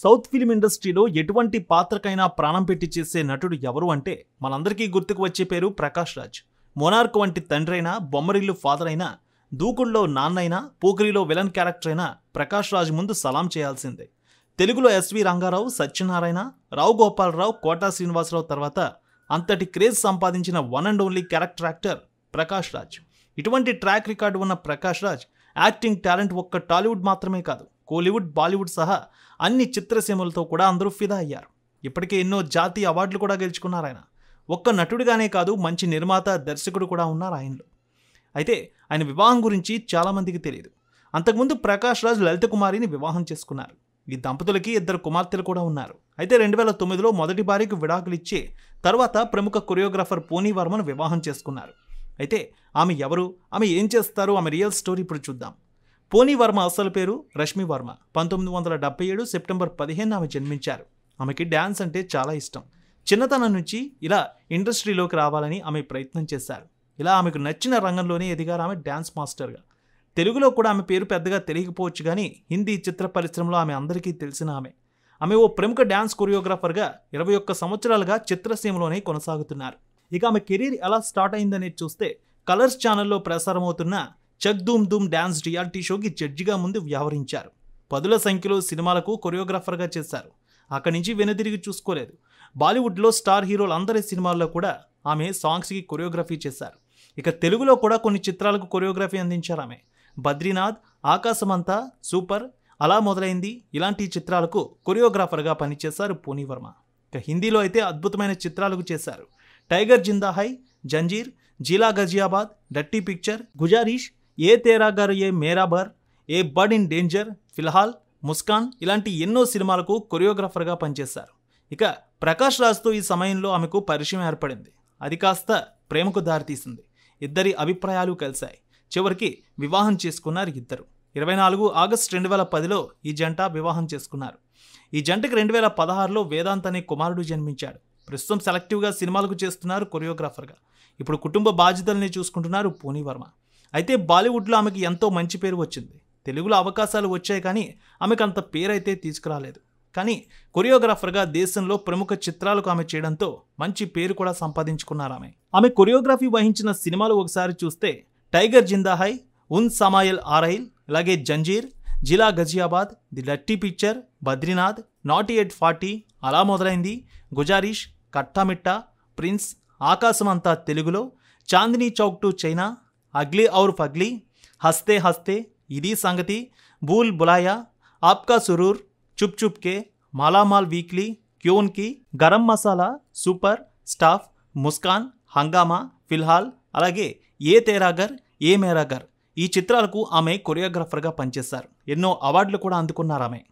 south film ఇండస్ట్రీలో ఎటువంటి పాత్రకైనా ప్రాణం పెట్టి చేసే నటుడు ఎవరు అంటే మనందరికీ గుర్తుకు వచ్చే పేరు ప్రకాష్ రాజ్ మొనార్క్ వంటి తండ్రైనా బొమ్మరిల్లు ఫాదర్ అయినా దూకుడులో నాన్నైనా పోకిరిలో విలన్ క్యారెక్టర్ అయినా ప్రకాష్ రాజ్ ముందు సలాం చేయాల్సిందే తెలుగులో ఎస్వి రంగారావు సత్యనారాయణ రావు గోపాలరావు కోటా శ్రీనివాసరావు తర్వాత అంతటి క్రేజ్ సంపాదించిన one and only character actor Prakash Raj ఇటువంటి ట్రాక్ రికార్డు ఉన్న ప్రకాష్ రాజ్ యాక్టింగ్ టాలెంట్ ఒక్క టాలీవుడ్ మాత్రమే కాదు కోలీవుడ్ బాలీవుడ్ సహా అన్ని చిత్రసీమలతో కూడా అందరూ ఫిదా అయ్యారు ఇప్పటికే ఎన్నో జాతీయ అవార్డులు కూడా గెలుచుకున్నారు ఆయన ఒక్క నటుడిగానే కాదు మంచి నిర్మాత దర్శకుడు కూడా ఉన్నారు ఆయనలో అయితే ఆయన వివాహం గురించి చాలామందికి తెలియదు అంతకుముందు ప్రకాష్ రాజ్ లలిత కుమారిని వివాహం చేసుకున్నారు ఈ దంపతులకి ఇద్దరు కుమార్తెలు కూడా ఉన్నారు అయితే రెండు వేల తొమ్మిదిలో మొదటి భార్యకు విడాకులు ఇచ్చి తర్వాత ప్రముఖ కొరియోగ్రాఫర్ పోనీ వర్మను వివాహం చేసుకున్నారు అయితే ఆమె ఎవరు ఆమె ఏం చేస్తారు ఆమె రియల్ స్టోరీ ఇప్పుడు చూద్దాం పోనీ వర్మ అసలు పేరు రష్మి వర్మ పంతొమ్మిది వందల డెబ్బై ఏడు సెప్టెంబర్ పదిహేను ఆమె జన్మించారు ఆమెకి డ్యాన్స్ అంటే చాలా ఇష్టం చిన్నతనం నుంచి ఇలా ఇండస్ట్రీలోకి రావాలని ఆమె ప్రయత్నం చేశారు ఇలా ఆమెకు నచ్చిన రంగంలోనే ఎదిగారు ఆమె డ్యాన్స్ మాస్టర్గా తెలుగులో కూడా ఆమె పేరు పెద్దగా తెలియకపోవచ్చు కానీ హిందీ చిత్ర పరిశ్రమలో ఆమె అందరికీ తెలిసిన ఆమె ఆమె ఓ ప్రముఖ డ్యాన్స్ కొరియోగ్రాఫర్గా ఇరవై ఒక్క సంవత్సరాలుగా చిత్రసీమలోనే కొనసాగుతున్నారు ఇక ఆమె కెరీర్ ఎలా స్టార్ట్ అయిందనేది చూస్తే కలర్స్ ఛానల్లో ప్రసారమవుతున్న చక్ ధూమ్ ధూమ్ డ్యాన్స్ రియాలిటీ షోకి జడ్జిగా ముందు వ్యవహరించారు పదుల సంఖ్యలో సినిమాలకు కొరియోగ్రాఫర్గా చేశారు అక్కడి నుంచి వెనుదిరిగి చూసుకోలేదు బాలీవుడ్లో స్టార్ హీరోలు అందరి సినిమాల్లో కూడా ఆమె సాంగ్స్కి కొరియోగ్రఫీ చేశారు ఇక తెలుగులో కూడా కొన్ని చిత్రాలకు కొరియోగ్రఫీ అందించారు ఆమె బద్రీనాథ్ ఆకాశమంతా సూపర్ అలా మొదలైంది ఇలాంటి చిత్రాలకు కొరియోగ్రాఫర్గా పనిచేశారు పూనివర్మ ఇక హిందీలో అయితే అద్భుతమైన చిత్రాలకు చేశారు టైగర్ జిందా హై జంజీర్ జీలా గజియాబాద్ డట్టి పిక్చర్ గుజారీష్ ఏ తేరాగారు ఏ మేరాబర్ a bird in danger Filhaal Muskaan ఇలాంటి ఎన్నో సినిమాలకు కొరియోగ్రాఫర్గా పనిచేశారు ఇక ప్రకాష్ రాజ్తో ఈ సమయంలో ఆమెకు పరిచయం ఏర్పడింది అది కాస్త ప్రేమకు దారితీసింది ఇద్దరి అభిప్రాయాలు కలిశాయి చివరికి వివాహం చేసుకున్నారు ఇద్దరు ఇరవై నాలుగు ఆగస్టు రెండు వేల పదిలో ఈ జంట వివాహం చేసుకున్నారు ఈ జంటకి రెండు వేల పదహారులో వేదాంత్ అనే కుమారుడు జన్మించాడు ప్రస్తుతం సెలెక్టివ్గా సినిమాలకు చేస్తున్నారు కొరియోగ్రాఫర్గా ఇప్పుడు కుటుంబ బాధ్యతల్ని చూసుకుంటున్నారు పోనీ వర్మ అయితే బాలీవుడ్లో ఆమెకి ఎంతో మంచి పేరు వచ్చింది తెలుగులో అవకాశాలు వచ్చాయి కానీ ఆమెకు అంత పేరైతే తీసుకురాలేదు కానీ కొరియోగ్రాఫర్గా దేశంలో ప్రముఖ చిత్రాలకు ఆమె చేయడంతో మంచి పేరు కూడా సంపాదించుకున్నారు ఆమె ఆమె కొరియోగ్రఫీ వహించిన సినిమాలు ఒకసారి చూస్తే టైగర్ జిందాహాయ్ ఉన్ సమాయల్ ఆరైల్ అలాగే Zanjeer Zila Ghaziabad the dirty picture Badrinath not eight forty అలా మొదలైంది గుజారిష్ కట్టామిట్టా ప్రిన్స్ ఆకాశమంతా తెలుగులో Chandni Chowk to China ugly Aur fugly Haste Haste ఇది సంగతి Bhool Bhulaiyaa Aapka Suroor Chup Chup Ke Malamaal weekly Kyunki Garam Masala super staff Muskaan Hungama Filhaal అలాగే ఏ తేరాగర్ ఏ మేరాగర్ ఈ చిత్రాలకు ఆమె కొరియోగ్రాఫర్గా పనిచేశారు ఎన్నో అవార్డులు కూడా అందుకున్నారు ఆమె